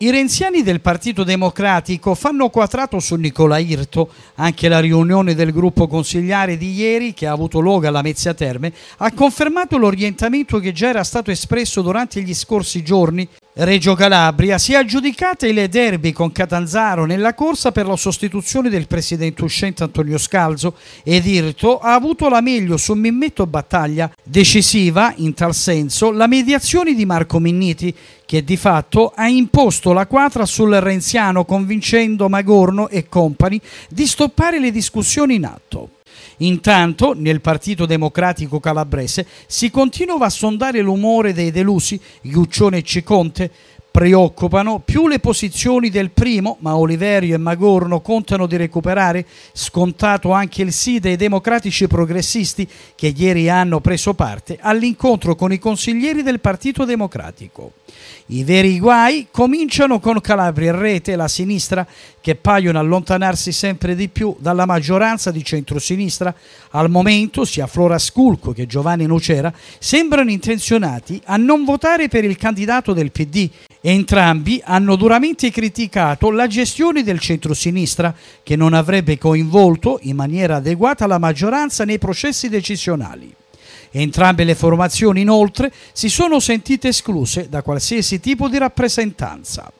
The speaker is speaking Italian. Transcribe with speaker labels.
Speaker 1: I renziani del Partito Democratico fanno quadrato su Nicola Irto. Anche la riunione del gruppo consigliare di ieri, che ha avuto luogo alla Mezzia Terme, ha confermato l'orientamento che già era stato espresso durante gli scorsi giorni Reggio Calabria si è aggiudicata le derby con Catanzaro nella corsa per la sostituzione del presidente uscente Antonio Scalzo ed Irto ha avuto la meglio su Mimmetto Battaglia, decisiva in tal senso la mediazione di Marco Minniti che di fatto ha imposto la quatra sul Renziano convincendo Magorno e compagni di stoppare le discussioni in atto. Intanto, nel Partito Democratico Calabrese si continuava a sondare l'umore dei delusi, Guccione e Ciconte, Preoccupano più le posizioni del primo, ma Oliverio e Magorno contano di recuperare, scontato anche il sì dei democratici progressisti che ieri hanno preso parte all'incontro con i consiglieri del Partito Democratico. I veri guai cominciano con Calabria in rete, la sinistra, che paiono allontanarsi sempre di più dalla maggioranza di centrosinistra. Al momento sia Flora Sculco che Giovanni Nocera sembrano intenzionati a non votare per il candidato del PD Entrambi hanno duramente criticato la gestione del centro-sinistra, che non avrebbe coinvolto in maniera adeguata la maggioranza nei processi decisionali. Entrambe le formazioni inoltre si sono sentite escluse da qualsiasi tipo di rappresentanza.